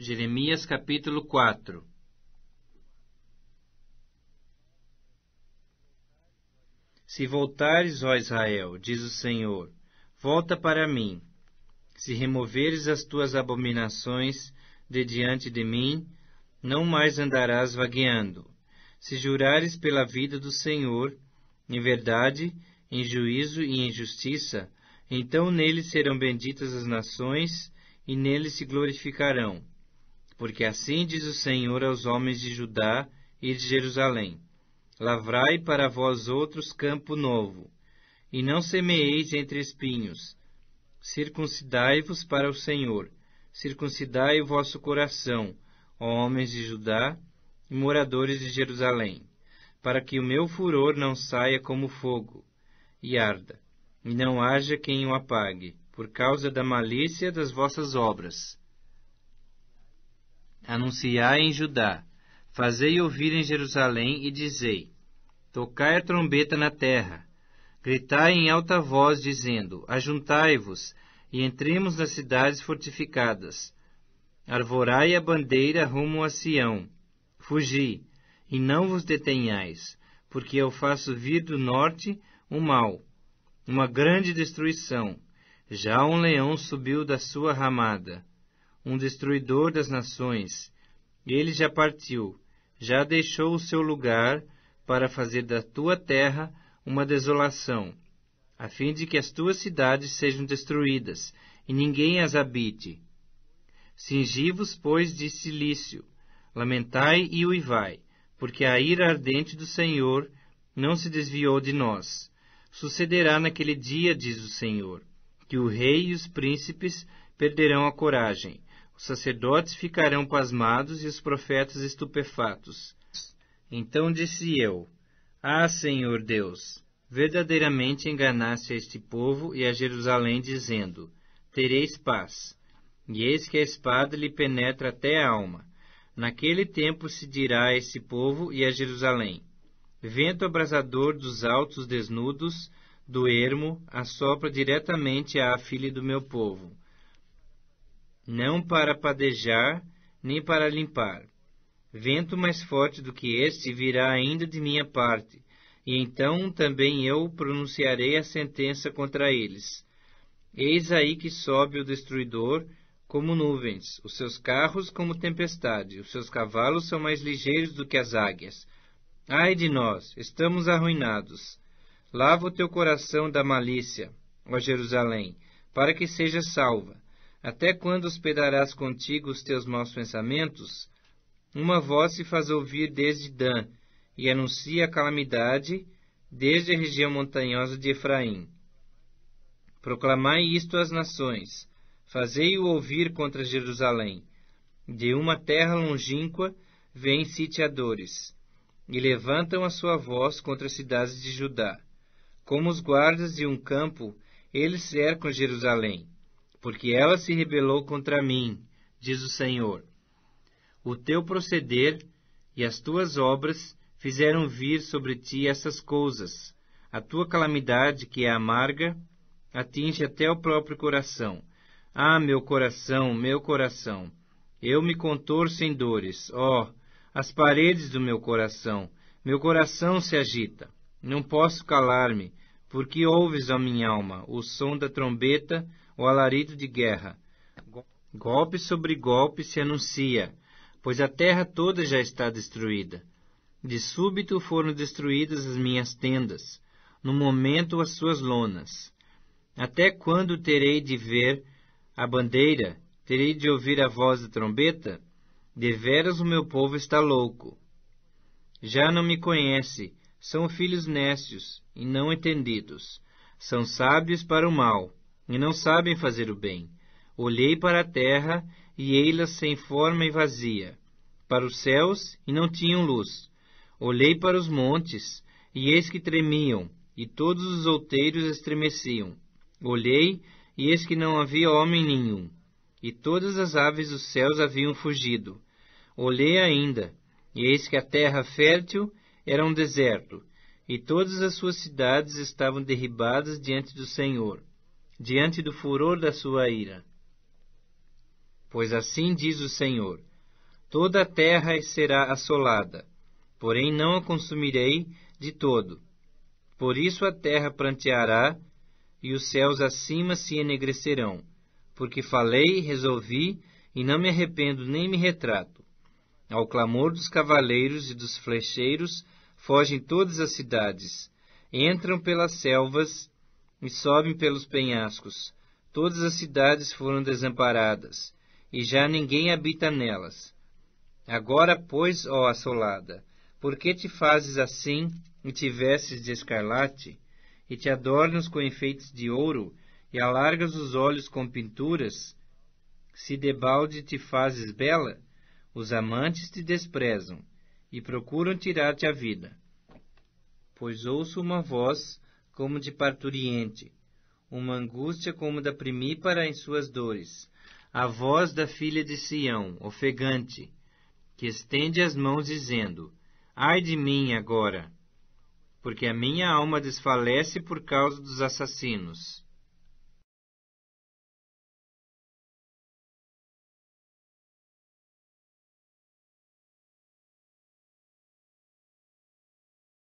Jeremias capítulo 4 Se voltares, ó Israel, diz o Senhor, volta para mim. Se removeres as tuas abominações de diante de mim, não mais andarás vagueando. Se jurares pela vida do Senhor, em verdade, em juízo e em justiça, então nele serão benditas as nações e nele se glorificarão porque assim diz o Senhor aos homens de Judá e de Jerusalém: Lavrai para vós outros campo novo, e não semeeis entre espinhos. Circuncidai-vos para o Senhor, circuncidai o vosso coração, ó homens de Judá e moradores de Jerusalém, para que o meu furor não saia como fogo e arda, e não haja quem o apague, por causa da malícia das vossas obras anunciai em Judá, fazei ouvir em Jerusalém e dizei: Tocai a trombeta na terra, gritai em alta voz, dizendo: Ajuntai-vos e entremos nas cidades fortificadas. Arvorai a bandeira rumo a Sião. Fugi, e não vos detenhais, porque eu faço vir do norte um mal, uma grande destruição. Já um leão subiu da sua ramada, um destruidor das nações. Ele já partiu, já deixou o seu lugar para fazer da tua terra uma desolação, a fim de que as tuas cidades sejam destruídas e ninguém as habite. Cingi-vos, pois, de silício, lamentai e uivai, porque a ira ardente do Senhor não se desviou de nós. Sucederá naquele dia, diz o Senhor, que o rei e os príncipes perderão a coragem, os sacerdotes ficarão pasmados e os profetas estupefatos. Então disse eu: Ah, Senhor Deus, verdadeiramente enganaste a este povo e a Jerusalém, dizendo: Tereis paz. E eis que a espada lhe penetra até a alma. Naquele tempo se dirá a esse povo e a Jerusalém: Vento abrasador dos altos desnudos, do ermo, assopra diretamente à filha do meu povo não para padejar, nem para limpar. Vento mais forte do que este virá ainda de minha parte, e então também eu pronunciarei a sentença contra eles. Eis aí que sobe o destruidor, como nuvens, os seus carros como tempestade, os seus cavalos são mais ligeiros do que as águias. Ai de nós, estamos arruinados. Lava o teu coração da malícia, ó Jerusalém, para que seja salva. Até quando hospedarás contigo os teus maus pensamentos? Uma voz se faz ouvir desde Dan e anuncia a calamidade desde a região montanhosa de Efraim. Proclamai isto às nações, fazei-o ouvir contra Jerusalém. De uma terra longínqua vêm sitiadores, e levantam a sua voz contra as cidades de Judá. Como os guardas de um campo, eles cercam Jerusalém porque ela se rebelou contra mim, diz o Senhor. O teu proceder e as tuas obras fizeram vir sobre ti essas coisas. A tua calamidade, que é amarga, atinge até o próprio coração. Ah, meu coração, meu coração, eu me contorço em dores, ó, oh, as paredes do meu coração, meu coração se agita. Não posso calar-me, porque ouves, ó minha alma, o som da trombeta o alarido de guerra. Golpe sobre golpe se anuncia, pois a terra toda já está destruída. De súbito foram destruídas as minhas tendas, no momento as suas lonas. Até quando terei de ver a bandeira, terei de ouvir a voz da trombeta? Deveras o meu povo está louco. Já não me conhece, são filhos nécios e não entendidos, são sábios para o mal e não sabem fazer o bem. Olhei para a terra e ei-la sem forma e vazia, para os céus e não tinham luz. Olhei para os montes e eis que tremiam, e todos os outeiros estremeciam. Olhei e eis que não havia homem nenhum, e todas as aves dos céus haviam fugido. Olhei ainda, e eis que a terra fértil era um deserto, e todas as suas cidades estavam derribadas diante do Senhor diante do furor da sua ira. Pois assim diz o Senhor: toda a terra será assolada, porém não a consumirei de todo. Por isso a terra planteará e os céus acima se enegrecerão, porque falei, resolvi e não me arrependo nem me retrato. Ao clamor dos cavaleiros e dos flecheiros fogem todas as cidades, entram pelas selvas e sobem pelos penhascos. Todas as cidades foram desamparadas, e já ninguém habita nelas. Agora, pois, ó assolada, por que te fazes assim e te vestes de escarlate, e te adornas com enfeites de ouro, e alargas os olhos com pinturas? Se debalde te fazes bela, os amantes te desprezam e procuram tirar-te a vida. Pois ouço uma voz como de parturiente, uma angústia como da primípara em suas dores, a voz da filha de Sião, ofegante, que estende as mãos dizendo: Ai de mim agora, porque a minha alma desfalece por causa dos assassinos.